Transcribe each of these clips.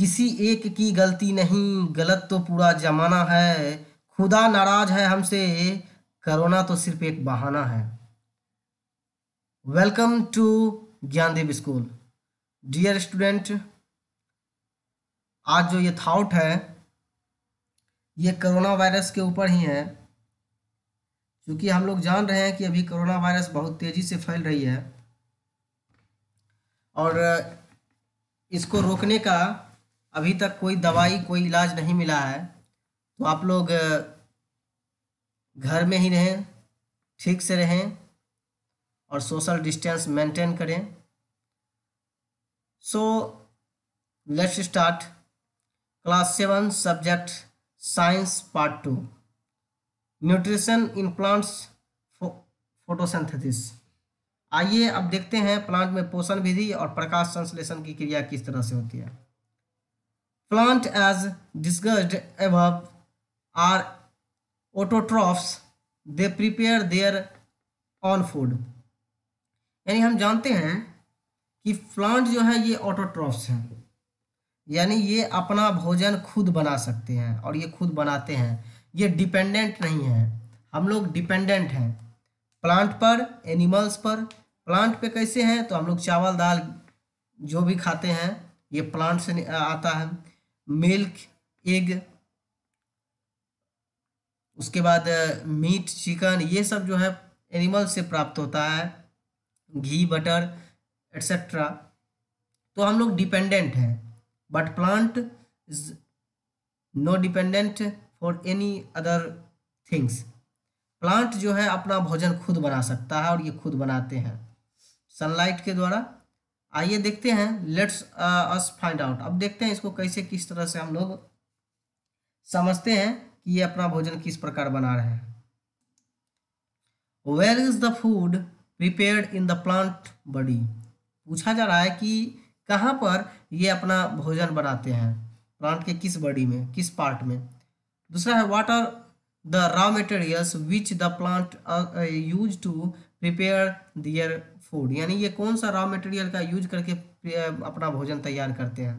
किसी एक की गलती नहीं गलत तो पूरा जमाना है खुदा नाराज है हमसे करोना तो सिर्फ एक बहाना है welcome to Gyandev school dear student आज जो ये थाउट है ये कोरोना वायरस के ऊपर ही है क्योंकि हम लोग जान रहे हैं कि अभी कोरोना वायरस बहुत तेज़ी से फैल रही है और इसको रोकने का अभी तक कोई दवाई कोई इलाज नहीं मिला है तो आप लोग घर में ही रहें ठीक से रहें और सोशल डिस्टेंस मेंटेन करें so let's start class seven subject science part two nutrition in plants photosynthesis आइए अब देखते हैं प्लांट में पोषण विधि और प्रकाश संश्लेषण की क्रिया किस तरह से होती है Plant as discussed above are autotrophs. They prepare their own food. यानी हम जानते हैं कि प्लांट जो है ये ऑटोट्रॉफ्स हैं यानी ये अपना भोजन खुद बना सकते हैं और ये खुद बनाते हैं ये डिपेंडेंट नहीं है हम लोग डिपेंडेंट हैं प्लांट पर एनिमल्स पर प्लांट पे कैसे हैं तो हम लोग चावल दाल जो भी खाते हैं ये प्लांट से आता है मिल्क एग उसके बाद मीट चिकन ये सब जो है एनिमल से प्राप्त होता है घी बटर एट्सेट्रा तो हम लोग डिपेंडेंट हैं but plant is no dependent for any other things plant जो है अपना भोजन खुद बना सकता है और ये खुद बनाते हैं सनलाइट के द्वारा आइए देखते हैं लेट्स अस फाइंड आउट अब देखते हैं इसको कैसे किस तरह से हम लोग समझते हैं कि ये अपना भोजन किस प्रकार बना रहे हैं where is the food prepare in the plant body पूछा जा रहा है कि कहाँ पर ये अपना भोजन बनाते हैं प्लांट के किस बॉडी में किस पार्ट में दूसरा है what are the raw materials which the plant use to prepare their food यानी ये कौन सा रॉ मटेरियल का यूज करके अपना भोजन तैयार करते हैं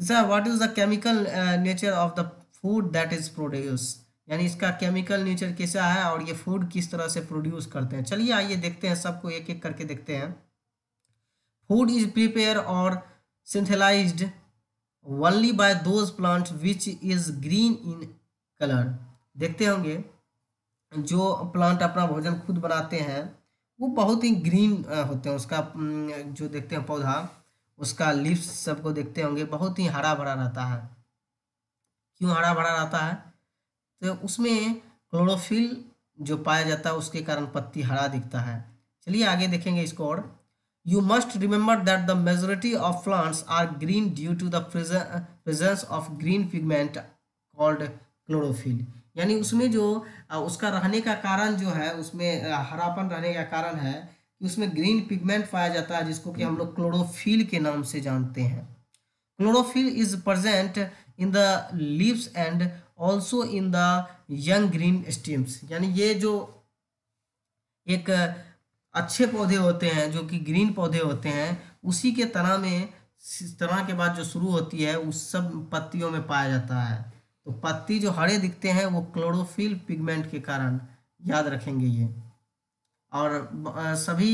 तीसरा what is the chemical nature of the food that is produce यानी इसका केमिकल नेचर कैसा है और ये फूड किस तरह से प्रोड्यूस करते हैं चलिए आइए देखते हैं सबको एक एक करके देखते हैं फूड इज प्रिपेयर और synthesized only by those plant which is green in colour देखते होंगे जो प्लांट अपना भोजन खुद बनाते हैं वो बहुत ही ग्रीन होते हैं उसका जो देखते हैं पौधा उसका लीव्स सबको देखते होंगे बहुत ही हरा भरा रहता है क्यों हरा भरा रहता है तो उसमें क्लोरोफिल जो पाया जाता है उसके कारण पत्ती हरा दिखता है चलिए आगे देखेंगे इसको और you must remember that the majority of plants are green due to the presence of green pigment called chlorophyll यानी उसमें जो उसका रहने का कारण जो है उसमें हरापन रहने का कारण है कि उसमें ग्रीन पिगमेंट पाया जाता है जिसको कि हम लोग क्लोरोफिल के नाम से जानते हैं chlorophyll is present in the leaves and also in the young green stems यानी ये जो एक अच्छे पौधे होते हैं जो कि ग्रीन पौधे होते हैं उसी के तना में तना के बाद जो शुरू होती है उस सब पत्तियों में पाया जाता है तो पत्ती जो हरे दिखते हैं वो क्लोरोफिल पिगमेंट के कारण याद रखेंगे ये और सभी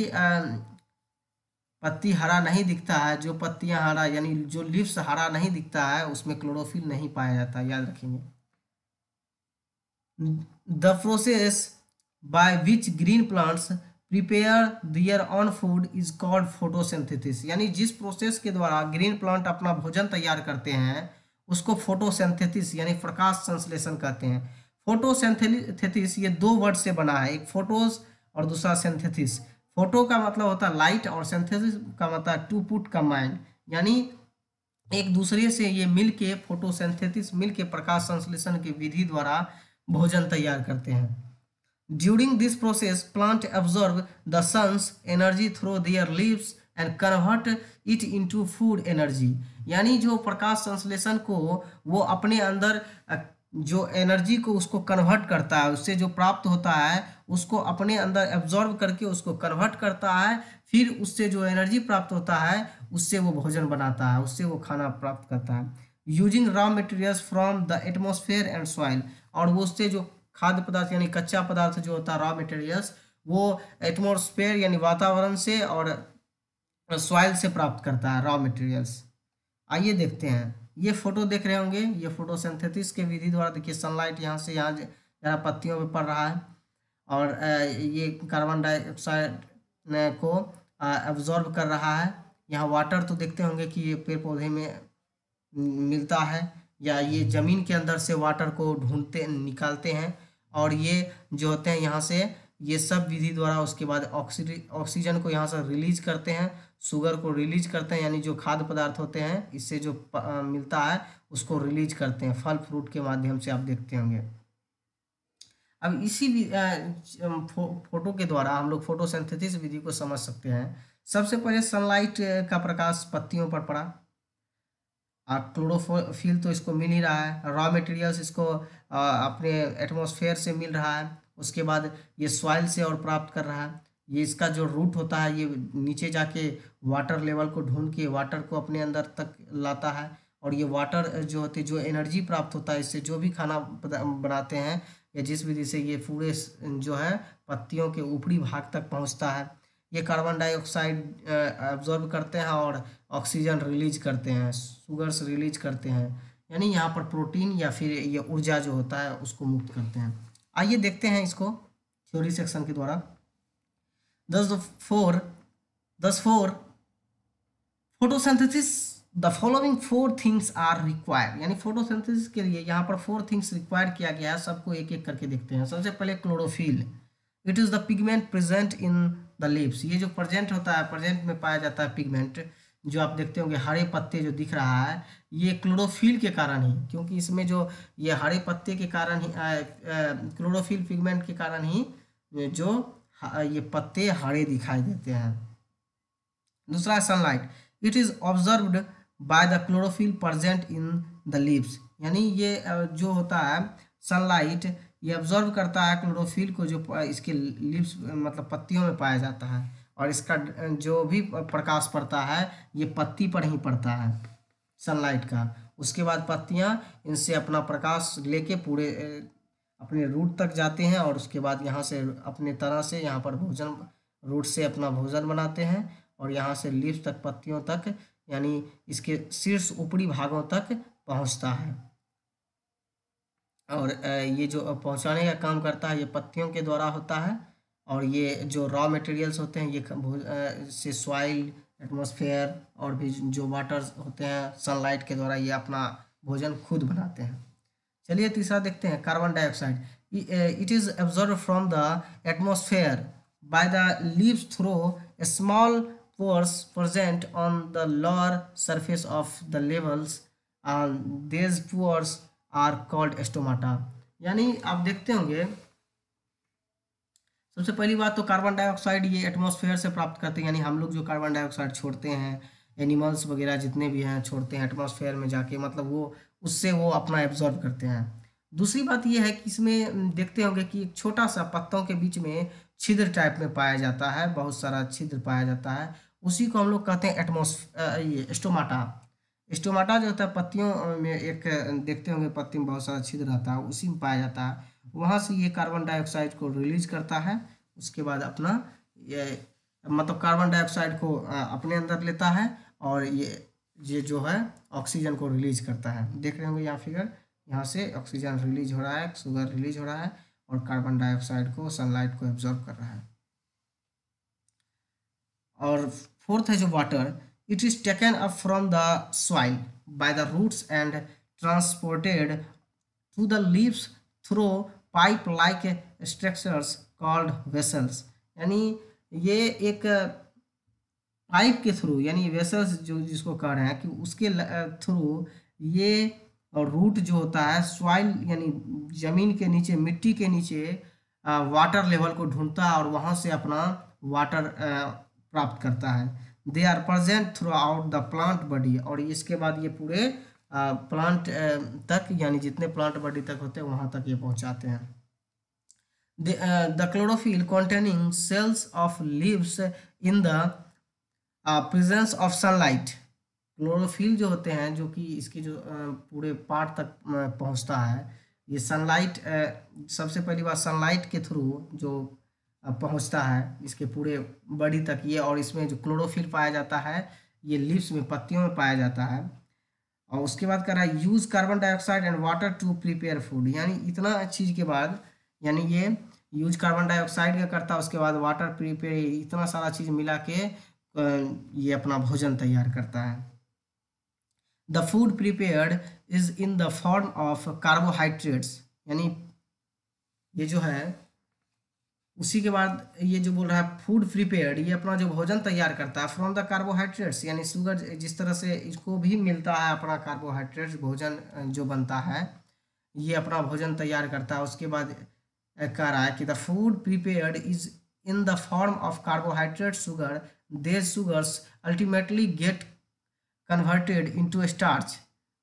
पत्ती हरा नहीं दिखता है जो पत्तियां हरा यानी जो लिप्स हरा नहीं दिखता है उसमें क्लोरोफिल नहीं पाया जाता याद रखेंगे the process by which green plants prepare their own food is called photosynthesis यानी जिस प्रोसेस के द्वारा ग्रीन प्लांट अपना भोजन तैयार करते हैं उसको फोटोसेंथेथिस यानी प्रकाश संश्लेषण कहते हैं फोटोसेंथेसिस ये दो वर्ड से बना है एक फोटोज और दूसरा सेंथेथिस फोटो का मतलब होता है लाइट और सेंथेसिस का मतलब टू पुट कम्बाइंड यानी एक दूसरे से ये मिल के फोटोसेंथेसिस मिल प्रकाश संश्लेषण की विधि द्वारा भोजन तैयार करते हैं during this process plant absorb the sun's energy through their leaves and convert it into food energy यानी जो प्रकाश संश्लेषण को वो अपने अंदर जो एनर्जी को उसको कन्वर्ट करता है उससे जो प्राप्त होता है उसको अपने अंदर एब्जॉर्ब करके उसको कन्वर्ट करता है फिर उससे जो एनर्जी प्राप्त होता है उससे वो भोजन बनाता है उससे वो खाना प्राप्त करता है using raw materials from the atmosphere and soil और वो उससे जो खाद्य पदार्थ यानी कच्चा पदार्थ जो होता है रॉ मटेरियल्स वो एटमोसफेयर यानी वातावरण से और सॉइल से प्राप्त करता है रॉ मटेरियल्स आइए देखते हैं ये फोटो देख रहे होंगे ये फोटो सिंथेटिस के विधि द्वारा देखिए सनलाइट यहाँ से यहाँ जरा पत्तियों पर पड़ रहा है और ये कार्बन डाइऑक्साइड को एब्जॉर्ब कर रहा है यहाँ वाटर तो देखते होंगे कि ये पेड़ पौधे में मिलता है या ये ज़मीन के अंदर से वाटर को ढूंढते निकालते हैं और ये जो होते हैं यहाँ से ये सब विधि द्वारा उसके बाद ऑक्सीजन को यहाँ से रिलीज करते हैं शुगर को रिलीज करते हैं यानी जो खाद्य पदार्थ होते हैं इससे जो मिलता है उसको रिलीज करते हैं फल फ्रूट के माध्यम से आप देखते होंगे अब इसी फो, फोटो के द्वारा हम लोग फोटोसेंथेसिस विधि को समझ सकते हैं सबसे पहले सनलाइट का प्रकाश पत्तियों पर पड़ा और क्लोरोफिल तो इसको मिल ही रहा है रॉ मटेरियल्स इसको अपने एटमॉस्फेयर से मिल रहा है उसके बाद ये सॉइल से और प्राप्त कर रहा है ये इसका जो रूट होता है ये नीचे जाके वाटर लेवल को ढूंढ के वाटर को अपने अंदर तक लाता है और ये वाटर जो होती है जो एनर्जी प्राप्त होता है इससे जो भी खाना बनाते हैं या जिस विधि से ये पूरे जो है पत्तियों के ऊपरी भाग तक पहुंचता है ये कार्बन डाइऑक्साइड एब्जॉर्ब करते हैं और ऑक्सीजन रिलीज करते हैं शुगर्स रिलीज करते हैं यानी यहाँ पर प्रोटीन या फिर ये ऊर्जा जो होता है उसको मुक्त करते हैं आइए देखते हैं इसको थ्योरी सेक्शन के द्वारा दस फोर दस four photosynthesis the following four things are require यानी फोटोसेंथिस के लिए यहाँ पर फोर थिंग्स रिक्वायर किया गया है सबको एक एक करके देखते हैं सबसे पहले chlorophyll it is the pigment present in the leaves ये जो प्रेजेंट होता है प्रेजेंट में पाया जाता है पिगमेंट जो आप देखते होंगे हरे पत्ते जो दिख रहा है ये क्लोरोफिल के कारण ही क्योंकि इसमें जो ये हरे पत्ते के कारण ही क्लोरोफिल पिगमेंट के कारण ही जो ये पत्ते हरे दिखाई देते हैं दूसरा है sunlight it is observed by the chlorophyll present in the leaves यानी ये जो होता है सनलाइट ये ऑब्जर्व करता है क्लोरोफिल को जो इसके लिप्स मतलब पत्तियों में पाया जाता है और इसका जो भी प्रकाश पड़ता है ये पत्ती पर ही पड़ता है सनलाइट का उसके बाद पत्तियाँ इनसे अपना प्रकाश लेके पूरे अपने रूट तक जाते हैं और उसके बाद यहाँ से अपने तरह से यहाँ पर भोजन रूट से अपना भोजन बनाते हैं और यहाँ से लिप्स तक पत्तियों तक यानी इसके शीर्ष ऊपरी भागों तक पहुँचता है और ये जो पहुँचाने का काम करता है ये पत्तियों के द्वारा होता है और ये जो रॉ मटेरियल्स होते हैं ये से सॉइल एटमोसफेयर और भी जो वाटर्स होते हैं सनलाइट के द्वारा ये अपना भोजन खुद बनाते हैं चलिए तीसरा देखते हैं carbon dioxide it is absorb from the atmosphere by the leaves through small pores present on the lower surface of the leaves and these pores are called stomata यानी आप देखते होंगे सबसे पहली बात तो कार्बन डाइऑक्साइड ये एटमॉस्फेयर से प्राप्त करते हैं यानी हम लोग जो कार्बन डाइऑक्साइड छोड़ते हैं एनिमल्स वगैरह जितने भी हैं छोड़ते हैं एटमॉस्फेयर में जाके मतलब वो उससे वो अपना एब्जॉर्ब करते हैं दूसरी बात यह है कि इसमें देखते होंगे कि एक छोटा सा पत्तों के बीच में छिद्र टाइप में पाया जाता है बहुत सारा छिद्र पाया जाता है उसी को हम लोग कहते हैं एटमोसफे ये स्टोमाटा स्टोमाटा जो होता है पत्तियों में एक देखते होंगे पत्ती में बहुत सारा छिद्र रहता है उसी में पाया जाता है वहाँ से ये कार्बन डाइऑक्साइड को रिलीज करता है उसके बाद अपना ये मतलब कार्बन डाइऑक्साइड को अपने अंदर लेता है और ये ये जो है ऑक्सीजन को रिलीज करता है देख रहे होंगे यहाँ फिगर यहाँ से ऑक्सीजन रिलीज हो रहा है शुगर रिलीज हो रहा है और कार्बन डाइऑक्साइड को सनलाइट को एब्जॉर्ब कर रहा है और फोर्थ है जो water it is taken up from the soil by the roots and transported to the leaves through pipe like structures called vessels यानी ये एक पाइप uh, के थ्रू यानी वेसल्स जो जिसको कह रहे हैं कि उसके थ्रू uh, ये रूट जो होता है सॉइल यानी ज़मीन के नीचे मिट्टी के नीचे वाटर uh, लेवल को ढूंढता है और वहाँ से अपना वाटर प्राप्त करता है they are present throughout the plant body और इसके बाद ये पूरे प्लांट तक यानी जितने प्लांट बॉडी तक होते हैं वहाँ तक ये पहुँचाते हैं the, uh, the chlorophyll containing cells of leaves in the presence of sunlight chlorophyll जो होते हैं जो कि इसके जो uh, पूरे पार्ट तक uh, पहुंचता है ये सनलाइट uh, सबसे पहली बार सनलाइट के थ्रू जो पहुंचता है इसके पूरे बॉडी तक ये और इसमें जो क्लोरोफिल पाया जाता है ये लिप्स में पत्तियों में पाया जाता है और उसके बाद कर रहा है use carbon dioxide and water to prepare food यानी इतना चीज़ के बाद यानी ये यूज कार्बन डाइऑक्साइड का करता है उसके बाद वाटर प्रीपेयर इतना सारा चीज़ मिला के ये अपना भोजन तैयार करता है the food prepare is in the form of carbohydrates यानी ये जो है उसी के बाद ये जो बोल रहा है फूड प्रिपेयर ये अपना जो भोजन तैयार करता है फ्रॉम द कार्बोहाइड्रेट्स यानी शुगर जिस तरह से इसको भी मिलता है अपना कार्बोहाइड्रेट्स भोजन जो बनता है ये अपना भोजन तैयार करता है उसके बाद कह रहा है कि the food prepared is in the form of carbohydrate sugar they sugars ultimately get converted into starch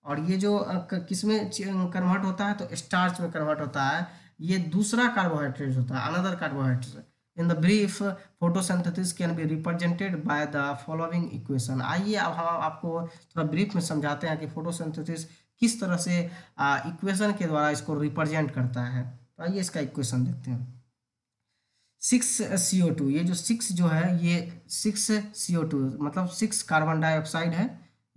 और ये जो किस में कन्वर्ट होता है तो स्टार्च में कन्वर्ट होता है ये दूसरा कार्बोहाइड्रेट होता है another carbohydrate in the brief photosynthesis can be represented by the following equation आइए अब हम आपको थोड़ा ब्रीफ में समझाते हैं कि फोटोसिंथेसिस किस तरह से इक्वेशन के द्वारा इसको रिप्रेजेंट करता है तो आइए इसका इक्वेशन देखते हैं सिक्स सी ओ टू ये जो सिक्स जो है ये सिक्स सी ओ टू मतलब सिक्स कार्बन डाइऑक्साइड है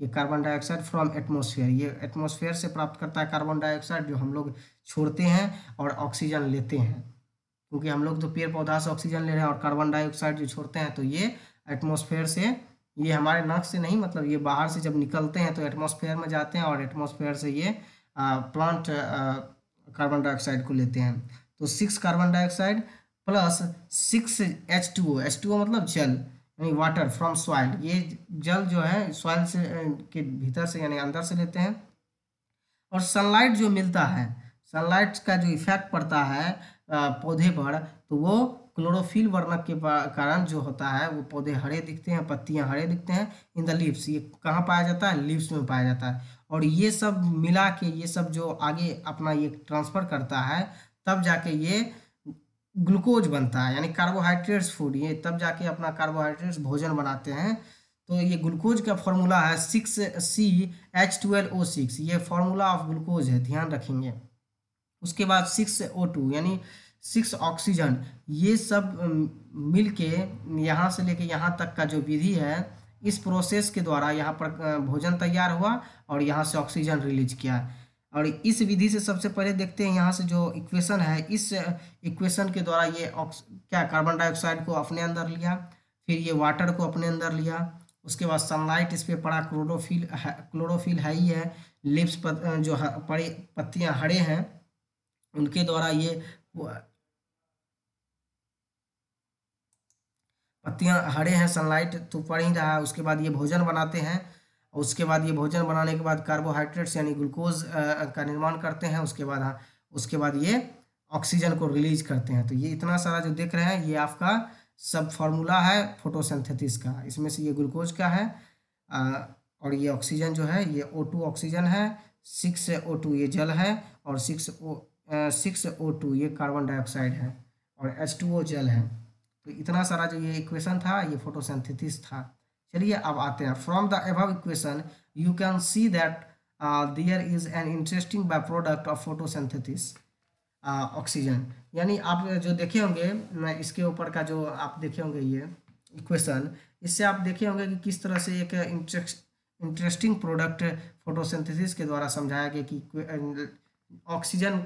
ये कार्बन डाइऑक्साइड फ्रॉम एटमोसफेयर ये एटमोसफेयर से प्राप्त करता है कार्बन डाइऑक्साइड जो हम लोग छोड़ते हैं और ऑक्सीजन लेते हैं क्योंकि हम लोग तो पेड़ पौधा से ऑक्सीजन ले रहे हैं और कार्बन डाइऑक्साइड जो छोड़ते हैं तो ये एटमोसफेयर से ये हमारे नाक से नहीं मतलब ये बाहर से जब निकलते हैं तो एटमोसफेयर में जाते हैं और एटमोसफेयर से ये प्लांट कार्बन डाइऑक्साइड को लेते हैं तो six carbon dioxide plus six H two O H two O मतलब जल यानी वाटर फ्रॉम सॉइल ये जल जो है सॉइल से के भीतर से यानी अंदर से लेते हैं और सनलाइट जो मिलता है सनलाइट का जो इफेक्ट पड़ता है पौधे पर तो वो क्लोरोफिल वर्णक के कारण जो होता है वो पौधे हरे दिखते हैं पत्तियां हरे दिखते हैं इन द लिप्स ये कहाँ पाया जाता है लिप्स में पाया जाता है और ये सब मिला के ये सब जो आगे अपना ये ट्रांसफ़र करता है तब जाके ये ग्लूकोज बनता है यानी कार्बोहाइड्रेट्स फूड ये तब जाके अपना कार्बोहाइड्रेट्स भोजन बनाते हैं तो ये ग्लूकोज का फॉर्मूला है six C H twelve O six ये फॉर्मूला ऑफ ग्लूकोज है ध्यान रखेंगे उसके बाद सिक्स ओ टू यानी सिक्स ऑक्सीजन ये सब मिल के यहाँ से लेके यहाँ तक का जो विधि है इस प्रोसेस के द्वारा यहाँ पर भोजन तैयार हुआ और यहाँ से ऑक्सीजन रिलीज किया और इस विधि से सबसे पहले देखते हैं यहाँ से जो इक्वेशन है इस इक्वेशन के द्वारा ये क्या कार्बन डाइऑक्साइड को अपने अंदर लिया फिर ये वाटर को अपने अंदर लिया उसके बाद सनलाइट इस पर पड़ा क्लोरोफिल है क्लोरोफिल है ही है लिप्स पत, जो पड़े पत्तियाँ हरे हैं उनके द्वारा ये हुआ पत्तियां हरे हैं सनलाइट तो पड़ ही रहा है उसके बाद ये भोजन बनाते हैं उसके बाद ये भोजन बनाने के बाद कार्बोहाइड्रेट्स यानी ग्लूकोज का निर्माण करते हैं उसके बाद हाँ, उसके बाद ये ऑक्सीजन को रिलीज करते हैं तो ये इतना सारा जो देख रहे हैं ये आपका सब फॉर्मूला है फोटोसिंथेसिस का इसमें से ये ग्लूकोज का है आ, और ये ऑक्सीजन जो है ये ओ टू ऑक्सीजन है सिक्स ओ टू ये जल है और six O six O two ये कार्बन डाइऑक्साइड है और एच टू ओ जल है तो इतना सारा जो ये इक्वेशन था ये फोटोसेंथिस था चलिए अब आते हैं from the above equation you can see that there is an interesting by product of photosynthesis oxygen यानी आप जो देखे होंगे इसके ऊपर का जो आप देखे होंगे ये इक्वेशन इससे आप देखे होंगे कि किस तरह से एक इंटरेस्टिंग प्रोडक्ट फोटोसिंथेसिस के द्वारा समझाया गया कि ऑक्सीजन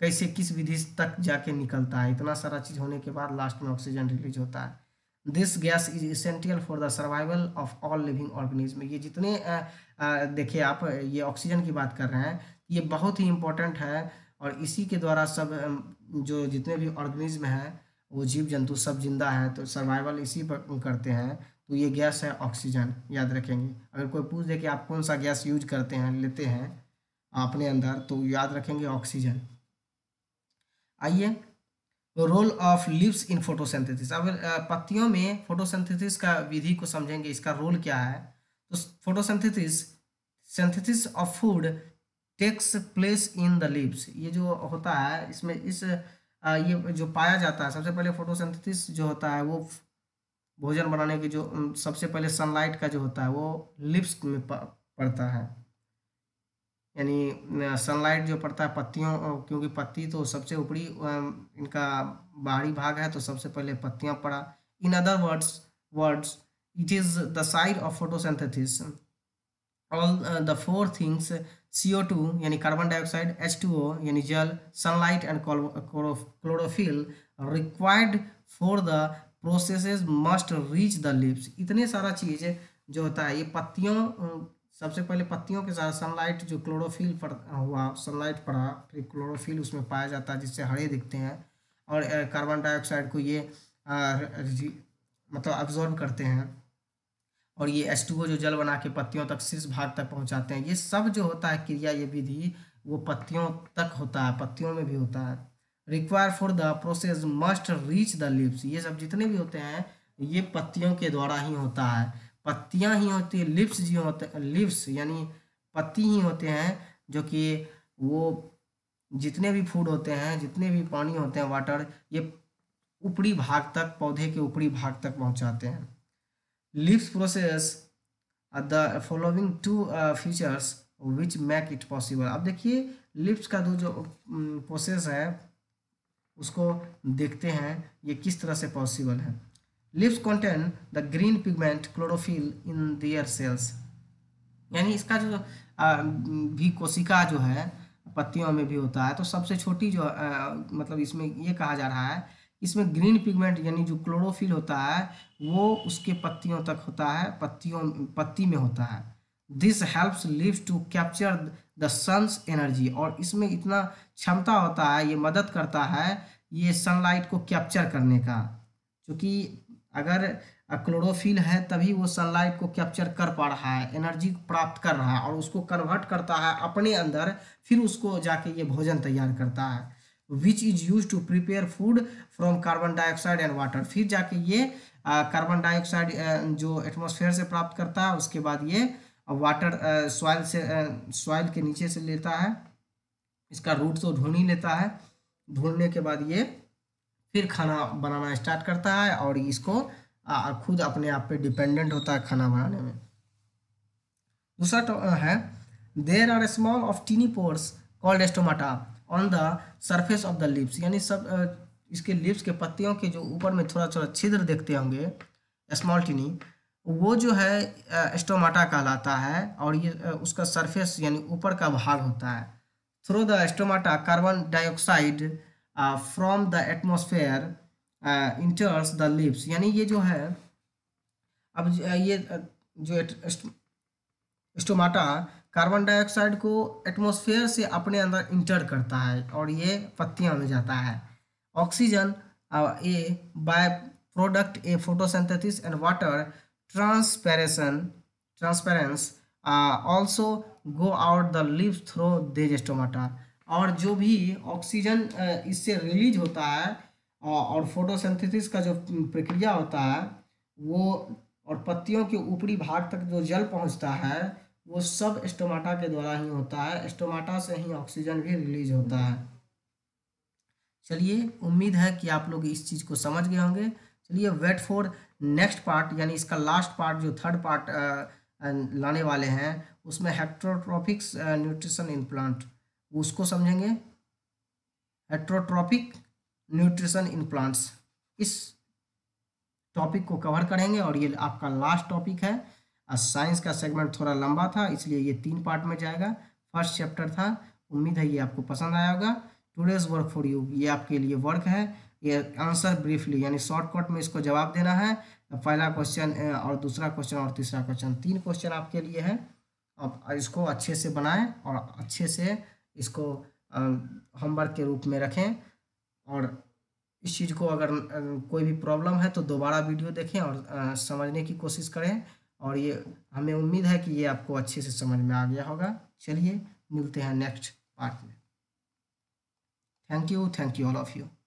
कैसे किस विधि तक जाके निकलता है इतना सारा चीज़ होने के बाद लास्ट में ऑक्सीजन रिलीज होता है this gas is essential for the survival of all living organism ये जितने देखिए आप ये ऑक्सीजन की बात कर रहे हैं ये बहुत ही इम्पोर्टेंट है और इसी के द्वारा सब जो जितने भी ऑर्गेनिज्म हैं वो जीव जंतु सब जिंदा है तो सर्वाइवल इसी पर करते हैं तो ये गैस है ऑक्सीजन याद रखेंगे अगर कोई पूछ दे कि आप कौन सा गैस यूज करते हैं लेते हैं अपने अंदर तो याद रखेंगे ऑक्सीजन आइए role of leaves in photosynthesis अब पत्तियों में फोटोसिंथेसिस का विधि को समझेंगे इसका रोल क्या है तो photosynthesis synthesis of food takes place in the leaves ये जो होता है इसमें इस ये जो पाया जाता है सबसे पहले फोटोसिंथेसिस जो होता है वो भोजन बनाने के जो सबसे पहले सनलाइट का जो होता है वो लिप्स में पड़ता है यानी सनलाइट जो पड़ता है पत्तियों क्योंकि पत्ती तो सबसे ऊपरी इनका बाहरी भाग है तो सबसे पहले पत्तियां पड़ा in other words words it is the site of photosynthesis all the four things C two यानी carbon dioxide H two O यानी जल sunlight and chlorophyll required for the processes must reach the leaves इतने सारा चीज़ जो होता है ये पत्तियों सबसे पहले पत्तियों के साथ सनलाइट जो क्लोरोफिल पड़ हुआ सनलाइट पड़ा फिर तो क्लोरोफिल उसमें पाया जाता है जिससे हरे दिखते हैं और कार्बन डाइऑक्साइड को ये आ, मतलब अब्जॉर्ब करते हैं और ये एस जो जल बना के पत्तियों तक शीर्ष भाग तक पहुंचाते हैं ये सब जो होता है क्रिया ये विधि वो पत्तियों तक होता है पत्तियों में भी होता है require for the process must reach the leaves ये सब जितने भी होते हैं ये पत्तियों के द्वारा ही होता है पत्तियाँ ही होती है लिप्स जी होते लिप्स यानी पत्ती ही होते हैं जो कि वो जितने भी फूड होते हैं जितने भी पानी होते हैं वाटर ये ऊपरी भाग तक पौधे के ऊपरी भाग तक पहुंचाते हैं leaves process the following two features which make it possible अब देखिए लिप्स का दो जो प्रोसेस mm, है उसको देखते हैं ये किस तरह से पॉसिबल है leaves contain the green pigment chlorophyll in their cells यानी इसका जो आ, भी कोशिका जो है पत्तियों में भी होता है तो सबसे छोटी जो आ, मतलब इसमें ये कहा जा रहा है इसमें ग्रीन पिगमेंट यानी जो क्लोरोफिल होता है वो उसके पत्तियों तक होता है पत्तियों पत्ती में होता है this helps leaves to capture the sun's energy और इसमें इतना क्षमता होता है ये मदद करता है ये सनलाइट को कैप्चर करने का क्योंकि अगर क्लोरोफिल है तभी वो सनलाइट को कैप्चर कर पा रहा है एनर्जी प्राप्त कर रहा है और उसको कन्वर्ट करता है अपने अंदर फिर उसको जाके ये भोजन तैयार करता है which is use to prepare food from carbon dioxide and water फिर जाके ये कार्बन डाइऑक्साइड जो एटमोसफेयर से प्राप्त करता है उसके बाद ये वाटर सॉइल से सॉइल के नीचे से लेता है इसका रूट तो ढूंढ ही लेता है ढूंढने के बाद ये फिर खाना बनाना स्टार्ट करता है और इसको खुद अपने आप पे डिपेंडेंट होता है खाना बनाने में दूसरा है there are small of tiny pores called stomata on the surface of the leaves यानी सब इसके लिप्स के पत्तियों के जो ऊपर में थोड़ा थोड़ा छिद्र देखते होंगे स्मॉल टिनी वो जो है एस्टोमाटा कहलाता है और ये उसका सरफेस यानी ऊपर का भाग होता है through the stomata carbon dioxide from the atmosphere enters the leaves यानी ये जो है अब ये जो स्टोमाटा कार्बन डाइऑक्साइड को एटमोसफेयर से अपने अंदर इंटर करता है और ये पत्तियां में जाता है oxygen a by product a photosynthesis and water transpiration transpiration also go out the leaves through these stomata और जो भी ऑक्सीजन इससे रिलीज होता है और फोटोसिंथेसिस का जो प्रक्रिया होता है वो और पत्तियों के ऊपरी भाग तक जो जल पहुंचता है वो सब स्टोमाटा के द्वारा ही होता है स्टोमाटा से ही ऑक्सीजन भी रिलीज होता है चलिए उम्मीद है कि आप लोग इस चीज़ को समझ गए होंगे चलिए वेट फॉर नेक्स्ट पार्ट यानी इसका लास्ट पार्ट जो थर्ड पार्ट लाने वाले हैं उसमें हेक्ट्रोट्रॉफिक्स न्यूट्रिशन इन प्लांट उसको समझेंगे हेट्रोट्रॉपिक न्यूट्रिशन इन प्लांट्स इस टॉपिक को कवर करेंगे और ये आपका लास्ट टॉपिक है साइंस का सेगमेंट थोड़ा लंबा था इसलिए ये तीन पार्ट में जाएगा फर्स्ट चैप्टर था उम्मीद है ये आपको पसंद आया होगा टूडेज वर्क फॉर यू ये आपके लिए वर्क है ये आंसर ब्रीफली यानी शॉर्टकट में इसको जवाब देना है पहला क्वेश्चन और दूसरा क्वेश्चन और तीसरा क्वेश्चन तीन क्वेश्चन आपके लिए है आप इसको अच्छे से बनाएं और अच्छे से इसको होमवर्क के रूप में रखें और इस चीज़ को अगर कोई भी प्रॉब्लम है तो दोबारा वीडियो देखें और समझने की कोशिश करें और ये हमें उम्मीद है कि ये आपको अच्छे से समझ में आ गया होगा चलिए मिलते हैं नेक्स्ट पार्ट में thank you thank you all of you